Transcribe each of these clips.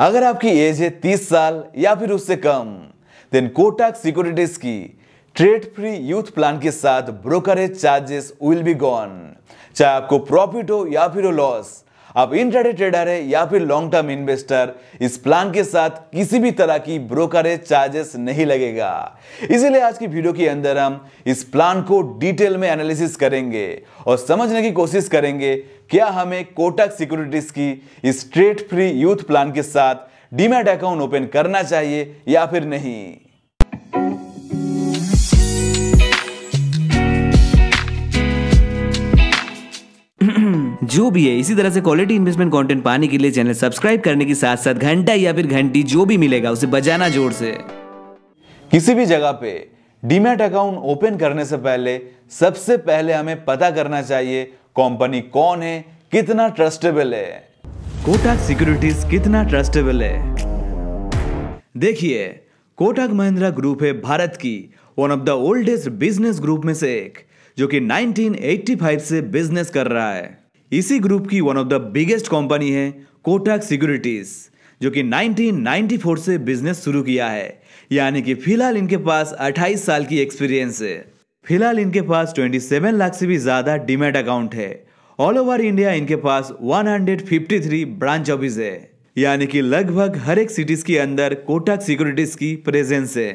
अगर आपकी एज है तीस साल या फिर उससे कम देन कोटक सिक्योरिटीज की ट्रेड फ्री यूथ प्लान के साथ brokerage charges will be gone चाहे आपको प्रॉफिट हो या फिर लॉस आप इंट्राडे ट्रेडर है या फिर लॉन्ग टर्म इन्वेस्टर इस प्लान के साथ किसी भी तरह की ब्रोकरेज चार्जेस नहीं लगेगा इसीलिए आज की वीडियो के अंदर हम इस प्लान को डिटेल में एनालिसिस करेंगे और समझने की कोशिश करेंगे क्या हमें कोटक सिक्योरिटीज की इस ट्रेड फ्री यूथ प्लान के साथ डीमेट अकाउंट ओपन करना चाहिए या फिर नहीं जो भी है इसी तरह से क्वालिटी इन्वेस्टमेंट कंटेंट पाने के लिए चैनल सब्सक्राइब करने के साथ साथ घंटा या फिर घंटी जो भी मिलेगा उसे बजाना जोर से किसी भी जगह पे डीमेट अकाउंट ओपन करने से पहले सबसे पहले हमें पता करना चाहिए कंपनी कौन है कितना ट्रस्टेबल है कोटक सिक्योरिटीज कितना ट्रस्टेबल है देखिए कोटक महिंद्रा ग्रुप है भारत की one of the oldest business group में से एक जो कि 1985 से बिजनेस कर रहा है इसी ग्रुप की one of the biggest company है कोटक सिक्योरिटीज जो कि 1994 से बिजनेस शुरू किया है यानी कि फिलहाल इनके पास 28 साल की एक्सपीरियंस है फिलहाल इनके पास 27 लाख से भी ज़्यादा डिमेट अकाउंट है ऑल ओवर इंडिया इनके पास 153 ब्रांच ऑफिस है यानी कि लगभग हर एक सिटीज के अंदर कोटक सिक्योरिटीज की प्रेजेंस है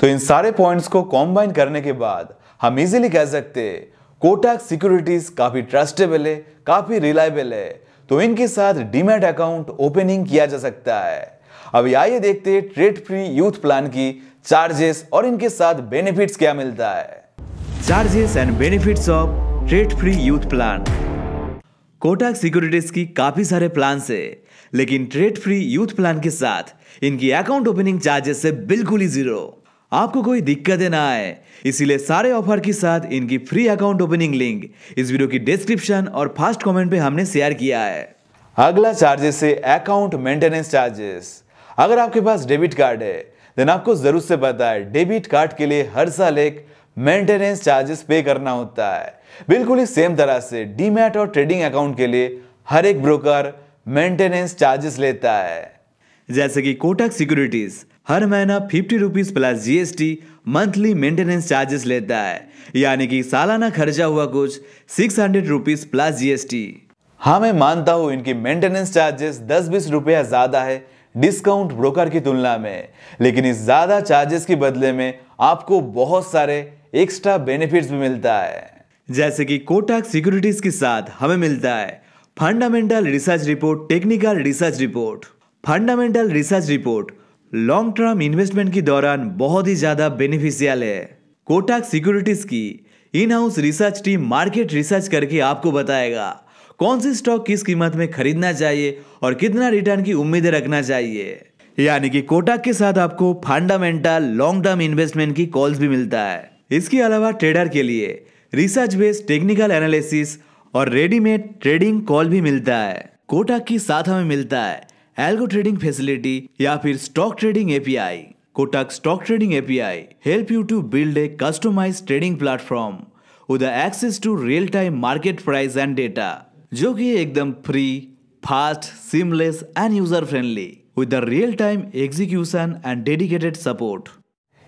तो इन सारे पॉइंट्स को कॉम्बाइन करने के बाद हम इजीली कह सकते हैं कोटक सिक्योरिटीज काफ़ी ट्रस्टेबल है काफ़ी रिलायबल है तो इनके साथ डीमेट अकाउंट ओपनिंग किया जा सकता है अभी आइए देखते हैं ट्रेड फ्री यूथ प्लान की चार्जेस और इनके साथ बेनिफिट्स क्या मिलता है charges and benefits of trade free youth plan Kotak securities की काफी सारे प्लान है लेकिन ट्रेड फ्री यूथ प्लान के साथ इनकी अकाउंट ओपनिंग चार्जेस से बिल्कुल ही जीरो आपको कोई दिक्कत ना आए इसीलिए सारे ऑफर के साथ इनकी फ्री अकाउंट ओपनिंग लिंक इस वीडियो की डिस्क्रिप्शन और फास्ट कमेंट पे हमने शेयर किया है अगला चार्जेस है अकाउंट मेंटेनेंस चार्जेस अगर आपके पास डेबिट कार्ड है देन आपको जरूर से पता है डेबिट कार्ड के लिए हर साल एक मेंटेनेंस चार्जेस पे करना होता है बिल्कुल ही सेम तरह से डीमैट और ट्रेडिंग अकाउंट के लिए हर एक ब्रोकर मेंटेनेंस चार्जेस लेता है जैसे कि कोटक सिक्योरिटीज़ हर महीना fifty rupees plus GST monthly maintenance charges लेता है यानी कि सालाना खर्चा हुआ कुछ six hundred rupees plus GST हाँ मैं मानता हूँ इनकी मेंटेनेंस चार्जेस दस बीस रुपया ज़्यादा है डिस्काउंट ब्रोकर की तुलना में लेकिन इस ज़्यादा चार्जेस के बदले में आपको बहुत सारे एक्स्ट्रा बेनिफिट्स भी मिलता है जैसे कि कोटाक सिक्योरिटीज़ के साथ हमें मिलता है fundamental research report technical research report fundamental research report long term investment के दौरान बहुत ही ज्यादा बेनिफिशियल है कोटाक सिक्योरिटीज की in house research team market research करके आपको बताएगा कौन सी स्टॉक किस कीमत में खरीदना चाहिए और कितना रिटर्न की उम्मीद रखना चाहिए यानी कि कोटाक के साथ आपको फंडामेंटल लॉन्ग टर्म इन्वेस्टमेंट की कॉल्स भी मिलता है इसके अलावा ट्रेडर के लिए रिसर्च बेस्ड टेक्निकल एनालिसिस और रेडीमेड ट्रेडिंग कॉल भी मिलता है कोटाक की साथ हमें मिलता है एल्गो ट्रेडिंग फैसिलिटी या फिर stock trading API Kotak stock trading API help you to build a customize trading platform with access to real time market price and data जो कि एकदम free fast seamless and user friendly with the real time execution and dedicated support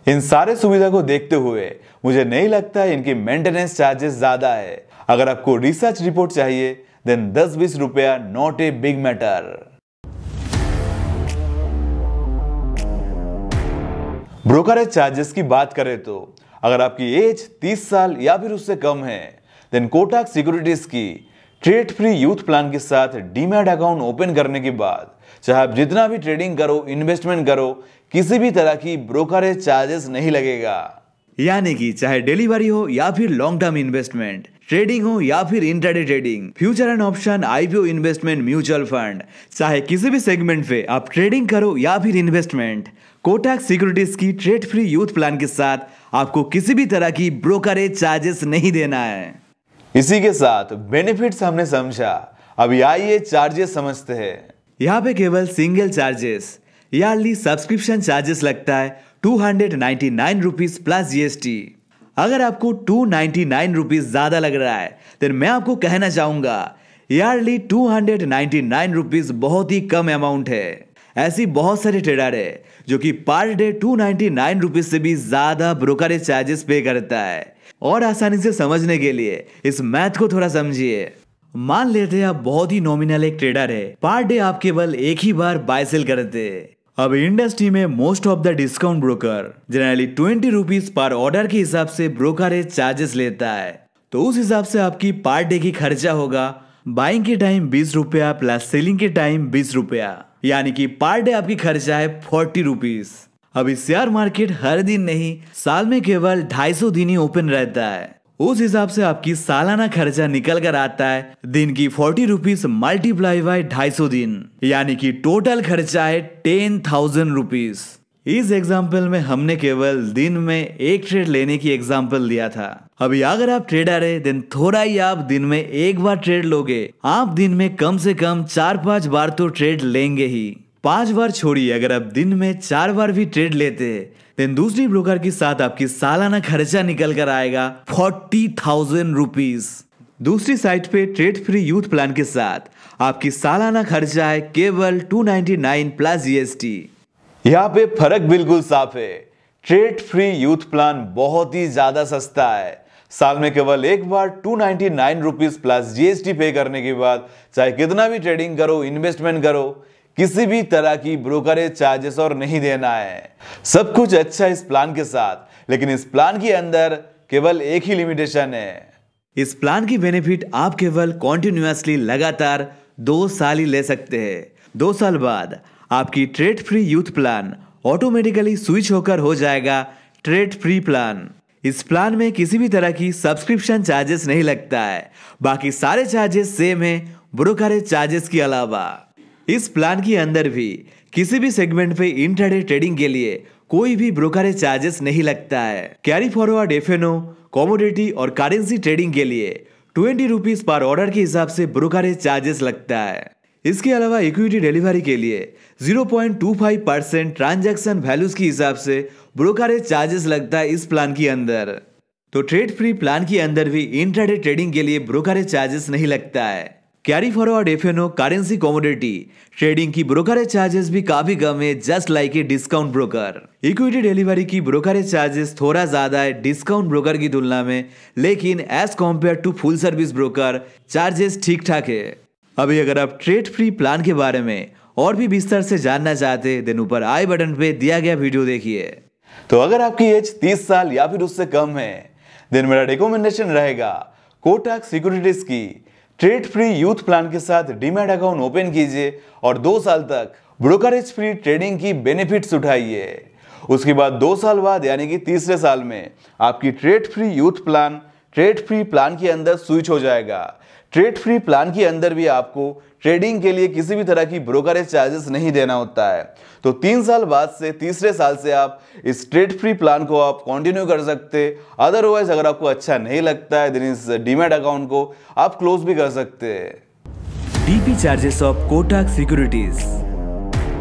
इन सारे सुविधा को देखते हुए मुझे नहीं लगता इनकी मेंटेनेंस चार्जेस ज्यादा है अगर आपको रिसर्च रिपोर्ट चाहिए देन दस बीस रुपया not a big matter brokerage charges की बात करें तो अगर आपकी एज 30 साल या फिर उससे कम है देन कोटाक सिक्योरिटीज की ट्रेड फ्री यूथ प्लान के साथ डीमैट अकाउंट ओपन करने के बाद चाहे आप जितना भी ट्रेडिंग करो इन्वेस्टमेंट करो किसी भी तरह की ब्रोकरेज चार्जेस नहीं लगेगा यानी कि चाहे डिलीवरी हो या फिर लॉन्ग टर्म इन्वेस्टमेंट ट्रेडिंग हो या फिर intraday trading future and option IPO investment mutual fund चाहे किसी भी सेगमेंट पे आप ट्रेडिंग करो या फिर इन्वेस्टमेंट कोटक सिक्योरिटीज की ट्रेड फ्री यूथ प्लान के साथ आपको किसी भी तरह की ब्रोकरेज चार्जेस नहीं देना है इसी के साथ बेनिफिट्स हमने समझा अभी आइए चार्जेस समझते हैं यहाँ पे केवल single charges yearly subscription charges लगता है two hundred ninety nine rupees plus GST अगर आपको टू नाइन्टी नाइन रुपीज ज्यादा लग रहा है देन मैं आपको कहना चाहूंगा yearly two hundred ninety nine rupees बहुत ही कम अमाउंट है ऐसी बहुत सारी ट्रेडर है जो कि per day two ninety nine rupees से भी ज्यादा ब्रोकरेज चार्जेस पे करता है और आसानी से समझने के लिए इस मैथ को थोड़ा समझिए मान लेते हैं आप बहुत ही नॉमिनल एक ट्रेडर है पर डे आप केवल एक ही बार बाय सेल करते अब इंडस्ट्री में most of the discount broker generally twenty rupees per order के हिसाब से ब्रोकरेज चार्जेस लेता है तो उस हिसाब से आपकी पर डे की खर्चा होगा बाइंग के टाइम बीस रुपया प्लस सेलिंग के टाइम बीस रुपया यानी कि पर डे आपकी खर्चा है फोर्टी रुपीज अभी शेयर मार्केट हर दिन नहीं साल में केवल ढाई सौ दिन ही ओपन रहता है उस हिसाब से आपकी सालाना खर्चा निकल कर आता है दिन की फोर्टी रुपीज मल्टीप्लाई बाय ढाई सौ दिन यानी कि टोटल खर्चा है टेन थाउजेंड रुपीज इस एग्जाम्पल में हमने केवल दिन में एक ट्रेड लेने की एग्जाम्पल दिया था अभी अगर आप ट्रेडर है देन थोड़ा ही आप दिन में एक बार ट्रेड लोगे आप दिन में कम से कम चार पांच बार तो ट्रेड लेंगे ही पांच बार छोड़िए अगर आप दिन में चार बार भी ट्रेड लेते हैं देन दूसरी ब्रोकर के साथ आपकी सालाना खर्चा निकल कर आएगा फोर्टी थाउजेंड रुपीज दूसरी साइट पे ट्रेड फ्री यूथ प्लान के साथ आपकी सालाना खर्चा है केवल नाइन प्लस जीएसटी यहाँ पे फर्क बिल्कुल साफ है ट्रेड फ्री यूथ प्लान बहुत ही ज्यादा सस्ता है साल में केवल एक बार two ninety nine rupees plus GST pay करने के बाद चाहे कितना भी ट्रेडिंग करो इन्वेस्टमेंट करो किसी भी तरह की ब्रोकरेज चार्जेस और नहीं देना है सब कुछ अच्छा इस प्लान के साथ लेकिन इस प्लान के अंदर केवल एक ही लिमिटेशन है इस प्लान की बेनिफिट आप केवल कॉन्टिन्यूसली लगातार दो साल ही ले सकते हैं दो साल बाद आपकी trade free youth plan automatically switch होकर हो जाएगा ट्रेड फ्री प्लान इस प्लान में किसी भी तरह की सब्सक्रिप्शन चार्जेस नहीं लगता है बाकी सारे चार्जेस सेम है ब्रोकरेज चार्जेस के अलावा इस प्लान के अंदर भी किसी भी सेगमेंट पे इंटरडे ट्रेडिंग के लिए कोई भी ब्रोकरेज चार्जेस नहीं लगता है कैरी फॉरवर्ड एफ कॉमोडिटी और करेंसी ट्रेडिंग के लिए ट्वेंटी रुपीज पर ऑर्डर के हिसाब से ब्रोकरेज चार्जेस लगता है इसके अलावा इक्विटी डिलीवरी के लिए 0.25 परसेंट ट्रांजेक्शन वैल्यूज के हिसाब से ब्रोकरेज चार्जेस लगता है इस प्लान के अंदर तो ट्रेड फ्री प्लान के अंदर भी इंट्राडे ट्रेडिंग के लिए ब्रोकरेज चार्जेस नहीं लगता है carry forward F N O currency commodity trading की ब्रोकरेज चार्जेस भी काफी कम है just like a discount broker equity delivery की ब्रोकरेज चार्जेस थोड़ा ज्यादा है डिस्काउंट ब्रोकर की तुलना में लेकिन as compare to full service broker charges ठीक ठाक है अभी अगर आप ट्रेड फ्री प्लान के बारे में और भी विस्तार से जानना चाहते देन ऊपर आई बटन पे दिया गया वीडियो देखिए तो अगर आपकी एज 30 साल या फिर उससे कम है देन मेरा रिकमेंडेशन रहेगा कोटाक सिक्योरिटीज की ट्रेड फ्री यूथ प्लान के साथ डिमेट अकाउंट ओपन कीजिए और दो साल तक ब्रोकरेज फ्री ट्रेडिंग की बेनिफिट्स उठाइए उसके बाद दो साल बाद यानी कि तीसरे साल में आपकी trade free youth plan trade free plan के अंदर स्विच हो जाएगा ट्रेड फ्री प्लान के अंदर भी आपको ट्रेडिंग के लिए किसी भी तरह की ब्रोकरेज चार्जेस नहीं देना होता है तो तीन साल बाद से तीसरे साल से आप इस ट्रेड फ्री प्लान को आप कंटिन्यू कर सकते अदरवाइज अगर आपको अच्छा नहीं लगता है देन इस डीमेट अकाउंट को आप क्लोज भी कर सकते हैं DP charges of Kotak securities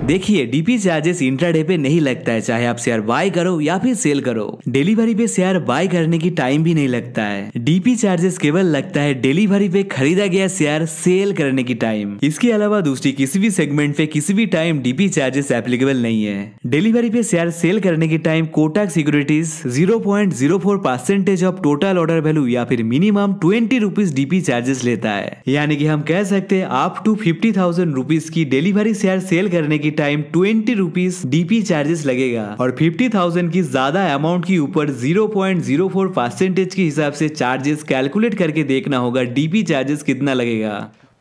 देखिए डीपी चार्जेस इंट्राडे पे नहीं लगता है चाहे आप शेयर बाय करो या फिर सेल करो डिलीवरी पे शेयर बाय करने की टाइम भी नहीं लगता है डीपी चार्जेस केवल लगता है डिलीवरी पे खरीदा गया शेयर सेल करने की टाइम इसके अलावा दूसरी किसी भी सेगमेंट पे किसी भी टाइम डीपी चार्जेस एप्लीकेबल नहीं है डिलीवरी पे शेयर सेल करने की time Kotak securities four percentage of total order value या फिर minimum twenty rupees DP charges लेता है यानी कि हम कह सकते हैं आप टू फिफ्टी थाउजेंड रुपीज की डिलीवरी शेयर सेल करने की time twenty rupees DP charges लगेगा और फिफ्टी थाउजेंड की ज्यादा अमाउंट के ऊपर zero point zero four percentage के हिसाब से चार्जेस कैलकुलेट करके देखना होगा डीपी चार्जेस कितना लगेगा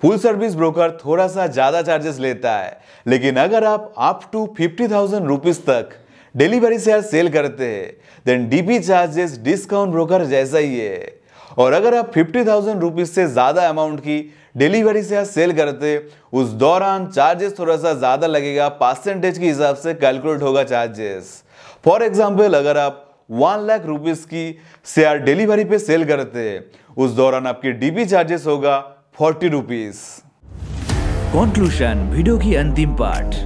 फुल सर्विस ब्रोकर थोड़ा सा ज़्यादा चार्जेस लेता है लेकिन अगर आप up to fifty thousand rupees तक डिलीवरी शेयर सेल करते हैं then DP charges discount broker जैसा ही है और अगर आप फिफ्टी थाउजेंड रुपीज़ से ज़्यादा अमाउंट की डिलीवरी से आप सेल करते उस दौरान चार्जेस थोड़ा सा ज़्यादा लगेगा परसेंटेज के हिसाब से कैलकुलेट होगा चार्जेस फॉर एग्जाम्पल अगर आप वन लाख रुपीज़ की शेयर डिलीवरी पे सेल करते उस दौरान आपके डीपी चार्जेस होगा फोर्टी रुपीज़ कॉन्क्लूशन वीडियो की अंतिम part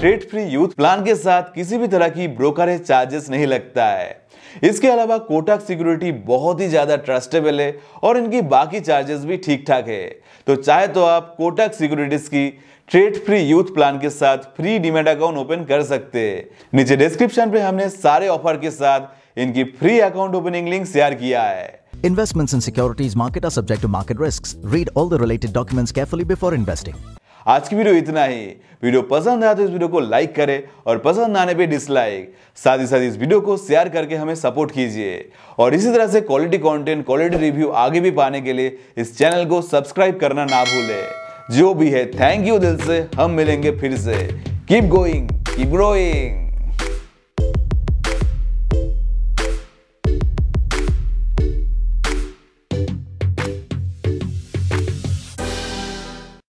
trade free youth plan के साथ किसी भी तरह की ब्रोकरेज चार्जेस नहीं लगता है इसके अलावा कोटक सिक्योरिटी बहुत ही ज़्यादा ट्रस्टेबल है और इनकी बाकी चार्जेस भी ठीक ठाक है तो चाहे तो आप कोटक सिक्योरिटीज़ की ट्रेड फ्री यूथ प्लान के साथ फ्री डिमेट अकाउंट ओपन कर सकते हैं नीचे डिस्क्रिप्शन पे हमने सारे ऑफर के साथ इनकी free account opening link share किया है investment in securities market are subject to market risk read all the related documents carefully before investing आज की वीडियो इतना ही वीडियो पसंद आया तो इस वीडियो को लाइक करें और पसंद आने पे डिसलाइक साथ ही साथ इस वीडियो को शेयर करके हमें सपोर्ट कीजिए और इसी तरह से क्वालिटी कंटेंट क्वालिटी रिव्यू आगे भी पाने के लिए इस चैनल को सब्सक्राइब करना ना भूलें जो भी है थैंक यू दिल से हम मिलेंगे फिर से कीप गोइंग कीप ग्रोइंग